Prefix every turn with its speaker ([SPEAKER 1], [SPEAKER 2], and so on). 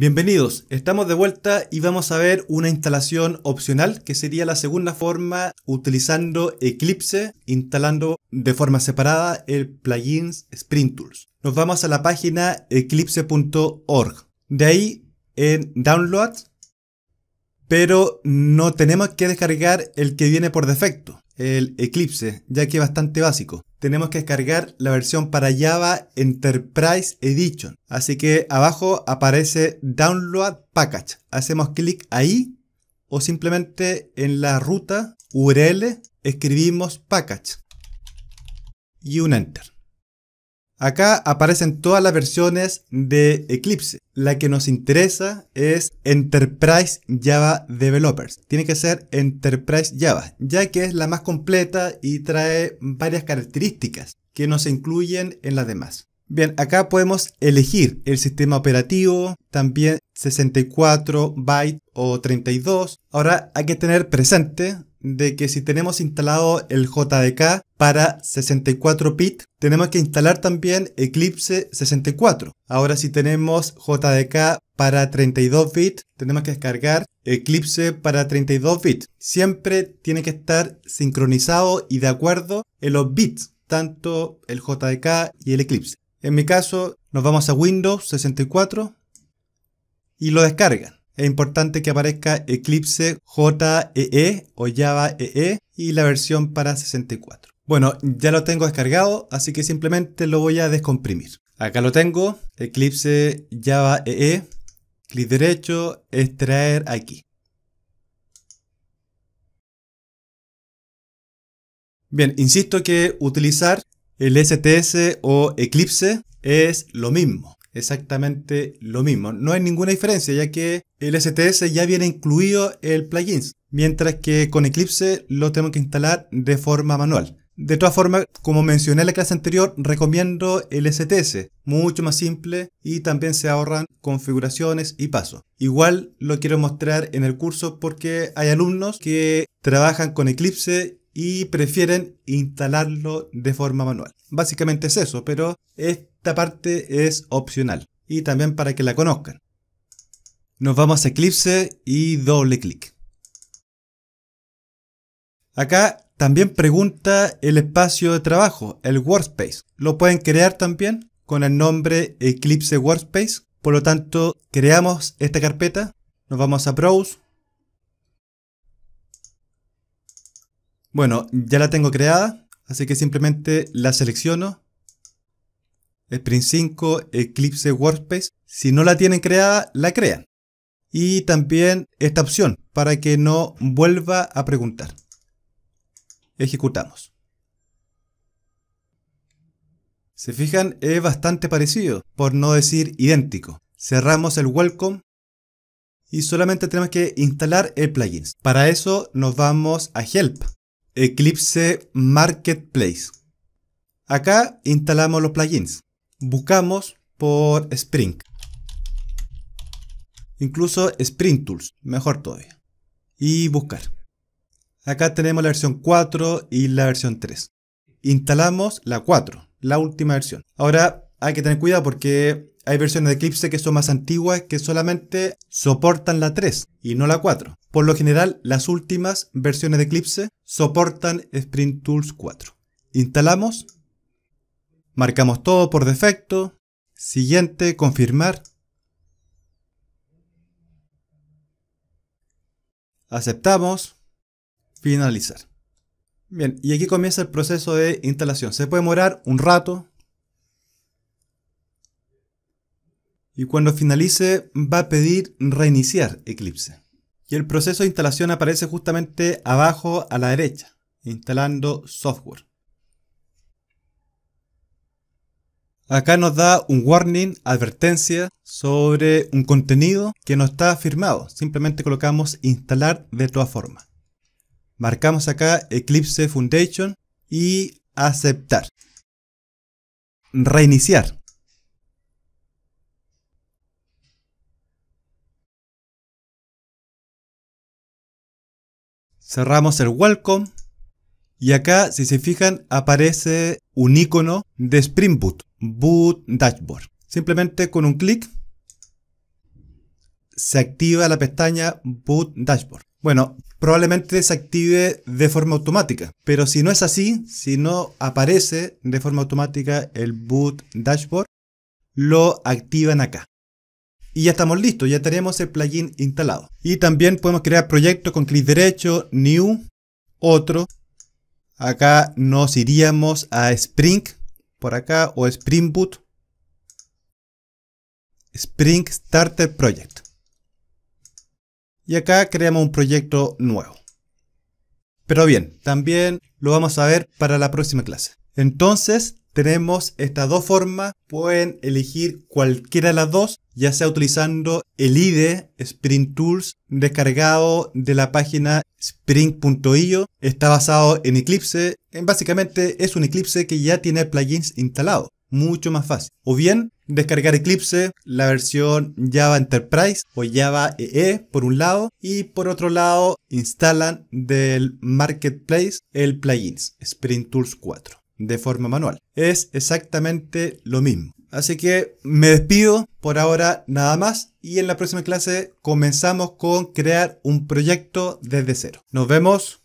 [SPEAKER 1] Bienvenidos, estamos de vuelta y vamos a ver una instalación opcional que sería la segunda forma utilizando Eclipse, instalando de forma separada el plugin Sprint Tools. Nos vamos a la página eclipse.org. De ahí en Download, pero no tenemos que descargar el que viene por defecto el Eclipse, ya que es bastante básico. Tenemos que descargar la versión para Java Enterprise Edition. Así que abajo aparece Download Package. Hacemos clic ahí o simplemente en la ruta URL escribimos package y un enter. Acá aparecen todas las versiones de Eclipse. La que nos interesa es Enterprise Java Developers. Tiene que ser Enterprise Java, ya que es la más completa y trae varias características que no se incluyen en las demás. Bien, acá podemos elegir el sistema operativo, también 64 bytes o 32. Ahora hay que tener presente de que si tenemos instalado el JDK para 64 bit, tenemos que instalar también Eclipse 64. Ahora si tenemos JDK para 32 bit, tenemos que descargar Eclipse para 32 bit. Siempre tiene que estar sincronizado y de acuerdo en los bits, tanto el JDK y el Eclipse. En mi caso, nos vamos a Windows 64 y lo descargan es importante que aparezca Eclipse JEE e o Java EE e y la versión para 64. Bueno, ya lo tengo descargado, así que simplemente lo voy a descomprimir. Acá lo tengo, Eclipse Java EE, e. clic derecho, extraer aquí. Bien, insisto que utilizar el STS o Eclipse es lo mismo exactamente lo mismo. No hay ninguna diferencia, ya que el STS ya viene incluido el plugins, mientras que con Eclipse lo tenemos que instalar de forma manual. De todas formas, como mencioné en la clase anterior, recomiendo el STS, mucho más simple y también se ahorran configuraciones y pasos. Igual lo quiero mostrar en el curso porque hay alumnos que trabajan con Eclipse y prefieren instalarlo de forma manual. Básicamente es eso, pero es esta parte es opcional y también para que la conozcan. Nos vamos a Eclipse y doble clic. Acá también pregunta el espacio de trabajo, el workspace. Lo pueden crear también con el nombre Eclipse Workspace. Por lo tanto, creamos esta carpeta. Nos vamos a Browse. Bueno, ya la tengo creada, así que simplemente la selecciono Sprint 5, Eclipse Workspace. Si no la tienen creada, la crean. Y también esta opción para que no vuelva a preguntar. Ejecutamos. Se fijan, es bastante parecido, por no decir idéntico. Cerramos el welcome y solamente tenemos que instalar el plugin. Para eso nos vamos a Help, Eclipse Marketplace. Acá instalamos los plugins. Buscamos por Spring. Incluso Spring Tools, mejor todavía. Y buscar. Acá tenemos la versión 4 y la versión 3. Instalamos la 4, la última versión. Ahora hay que tener cuidado porque hay versiones de Eclipse que son más antiguas que solamente soportan la 3 y no la 4. Por lo general, las últimas versiones de Eclipse soportan Spring Tools 4. Instalamos Marcamos todo por defecto. Siguiente, confirmar. Aceptamos. Finalizar. Bien, y aquí comienza el proceso de instalación. Se puede demorar un rato. Y cuando finalice va a pedir reiniciar Eclipse. Y el proceso de instalación aparece justamente abajo a la derecha, instalando software. Acá nos da un warning, advertencia sobre un contenido que no está firmado. Simplemente colocamos instalar de todas formas. Marcamos acá Eclipse Foundation y aceptar. Reiniciar. cerramos el welcome y acá si se fijan aparece un icono de Spring Boot. Boot Dashboard. Simplemente con un clic se activa la pestaña Boot Dashboard. Bueno, probablemente se active de forma automática, pero si no es así, si no aparece de forma automática el Boot Dashboard, lo activan acá. Y ya estamos listos, ya tenemos el plugin instalado. Y también podemos crear proyectos con clic derecho, New, otro. Acá nos iríamos a Spring, por acá o Spring Boot Spring Starter Project. Y acá creamos un proyecto nuevo. Pero bien, también lo vamos a ver para la próxima clase. Entonces, tenemos estas dos formas, pueden elegir cualquiera de las dos, ya sea utilizando el IDE Spring Tools descargado de la página spring.io. Está basado en Eclipse, en básicamente es un Eclipse que ya tiene plugins instalados, mucho más fácil. O bien descargar Eclipse, la versión Java Enterprise o Java EE e, por un lado y por otro lado instalan del marketplace el plugins Spring Tools 4 de forma manual. Es exactamente lo mismo. Así que me despido por ahora nada más y en la próxima clase comenzamos con crear un proyecto desde cero. Nos vemos.